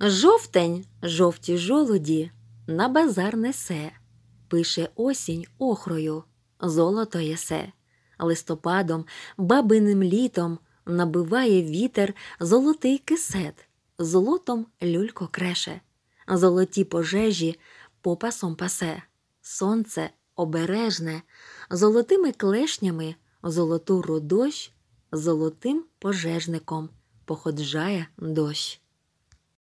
Жовтень жовті жолуді на базар несе, пише осінь охрою, золото єсе, листопадом, бабиним літом набиває вітер золотий кисет, золотом люлько креше, золоті пожежі попасом пасе, сонце обережне, золотими клешнями, золоту рудощ золотим пожежником походжає дощ.